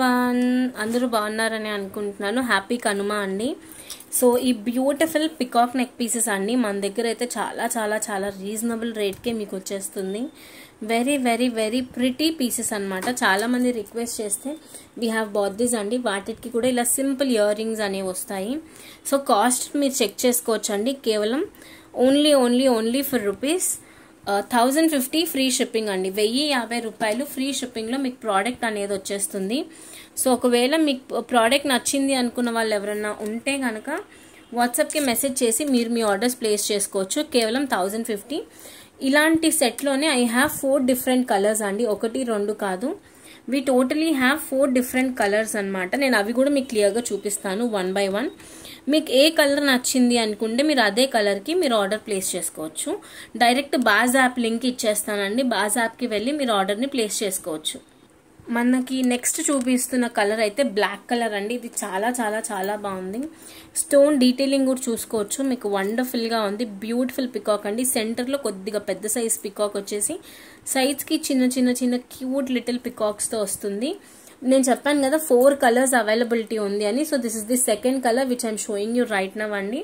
one అందరూ బాగున్నారని అనుకుంటున్నాను హ్యాపీ కనుమ అండి సో ఈ బ్యూటిఫుల్ పికాక్ నెక్ పీసెస్ అండి మన దగ్గర అయితే చాలా చాలా చాలా రీజనబుల్ రేట్కే మీకు వచ్చేస్తుంది very very very pretty pieces అనమాట చాలామంది రిక్వెస్ట్ చేస్తే వీ హ్యావ్ బర్త్డేస్ అండి వాటికి కూడా ఇలా సింపుల్ ఇయర్ రింగ్స్ అనేవి వస్తాయి సో కాస్ట్ మీరు చెక్ చేసుకోవచ్చండి కేవలం only only only for rupees thousand fifty free shipping అండి వెయ్యి యాభై రూపాయలు ఫ్రీ షిప్పింగ్లో మీకు ప్రోడక్ట్ అనేది వచ్చేస్తుంది సో ఒకవేళ మీకు ప్రోడక్ట్ నచ్చింది అనుకున్న వాళ్ళు ఎవరన్నా ఉంటే కనుక వాట్సాప్కి మెసేజ్ చేసి మీరు మీ ఆర్డర్స్ ప్లేస్ చేసుకోవచ్చు కేవలం థౌజండ్ ఫిఫ్టీ ఇలాంటి సెట్లోనే I have four different colours అండి ఒకటి రెండు కాదు we totally have four different colours అనమాట నేను అవి కూడా మీకు క్లియర్గా చూపిస్తాను వన్ బై వన్ మీకు ఏ కలర్ నచ్చింది అనుకుంటే మీరు అదే కలర్కి మీరు ఆర్డర్ ప్లేస్ చేసుకోవచ్చు డైరెక్ట్ బాజ్ యాప్ లింక్ ఇచ్చేస్తానండి బాజ్ యాప్కి వెళ్ళి మీరు ఆర్డర్ని ప్లేస్ చేసుకోవచ్చు మనకి నెక్స్ట్ చూపిస్తున్న కలర్ అయితే బ్లాక్ కలర్ అండి ఇది చాలా చాలా చాలా బాగుంది స్టోన్ డీటెయిలింగ్ కూడా చూసుకోవచ్చు మీకు వండర్ఫుల్గా ఉంది బ్యూటిఫుల్ పికాక్ అండి సెంటర్లో కొద్దిగా పెద్ద సైజ్ పికాక్ వచ్చేసి సైజ్కి చిన్న చిన్న చిన్న క్యూట్ లిటిల్ పికాక్స్తో వస్తుంది నేను చెప్పాను కదా ఫోర్ కలర్స్ అవైలబిలిటీ ఉంది అని so this is the second colour which I'm showing you right now అండి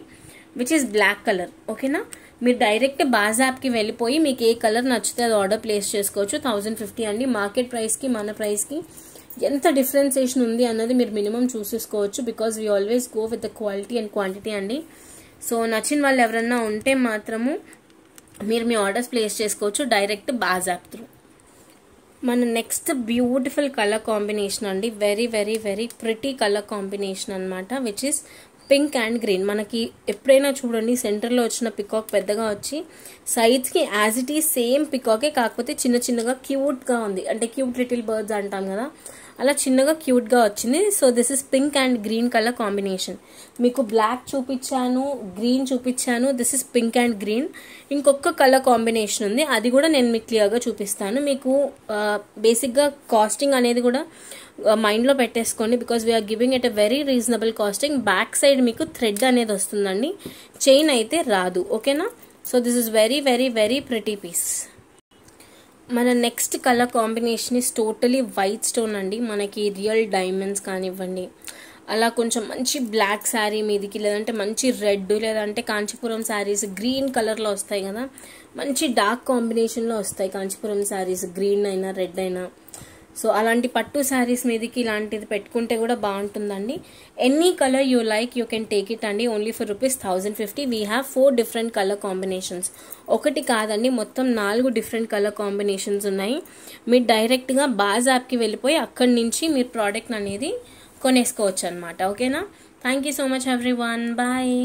విచ్ ఇస్ బ్లాక్ కలర్ ఓకేనా మీరు డైరెక్ట్ బాజ్ యాప్కి వెళ్ళిపోయి మీకు ఏ కలర్ నచ్చితే అది ఆర్డర్ ప్లేస్ చేసుకోవచ్చు థౌజండ్ ఫిఫ్టీ అండి మార్కెట్ ప్రైస్కి మన ప్రైస్కి ఎంత డిఫరెన్సేషన్ ఉంది అన్నది మీరు మినిమం చూసేసుకోవచ్చు because we always go with the quality and quantity అండి సో నచ్చిన వాళ్ళు ఎవరన్నా ఉంటే మాత్రము మీరు మీ ఆర్డర్స్ ప్లేస్ చేసుకోవచ్చు డైరెక్ట్ బాజ్ యాప్ త్రూ మన నెక్స్ట్ బ్యూటిఫుల్ కలర్ కాంబినేషన్ అండి very very very pretty colour combination అనమాట which is pink and green మనకి ఎప్పుడైనా చూడండి సెంటర్లో వచ్చిన పికాక్ పెద్దగా వచ్చి సైజ్కి యాజ్ ఇట్ ఈజ్ సేమ్ పికాకే కాకపోతే చిన్న చిన్నగా క్యూట్గా ఉంది అంటే క్యూట్ లిటిల్ బర్డ్స్ అంటాం కదా అలా చిన్నగా క్యూట్గా వచ్చింది so this is pink and green colour combination మీకు బ్లాక్ చూపించాను గ్రీన్ చూపించాను this is pink and green ఇంకొక కలర్ కాంబినేషన్ ఉంది అది కూడా నేను మీకు క్లియర్గా చూపిస్తాను మీకు బేసిక్గా కాస్టింగ్ అనేది కూడా మైండ్లో పెట్టేసుకోండి because we're giving at a very reasonable costing back side మీకు థ్రెడ్ అనేది వస్తుందండి చైన్ అయితే రాదు ఓకేనా so this is very very very pretty piece మన next colour combination is totally white stone అండి మనకి రియల్ డైమండ్స్ కానివ్వండి అలా కొంచెం మంచి బ్లాక్ శారీ మీదికి లేదంటే మంచి రెడ్ లేదంటే కాంచీపురం శారీస్ గ్రీన్ కలర్లో వస్తాయి కదా మంచి డార్క్ కాంబినేషన్లో వస్తాయి కాంచీపురం శారీస్ గ్రీన్ అయినా రెడ్ అయినా సో అలాంటి పట్టు శారీస్ మీదకి ఇలాంటిది పెట్టుకుంటే కూడా బాగుంటుందండి any colour you like you can take it అండి only for rupees thousand fifty we have four different colour combinations ఒకటి కాదండి మొత్తం నాలుగు డిఫరెంట్ కలర్ కాంబినేషన్స్ ఉన్నాయి మీరు డైరెక్ట్గా బాజ్ యాప్కి వెళ్ళిపోయి అక్కడి నుంచి మీరు ప్రోడక్ట్ అనేది కొనేసుకోవచ్చు అనమాట ఓకేనా thank you so much everyone bye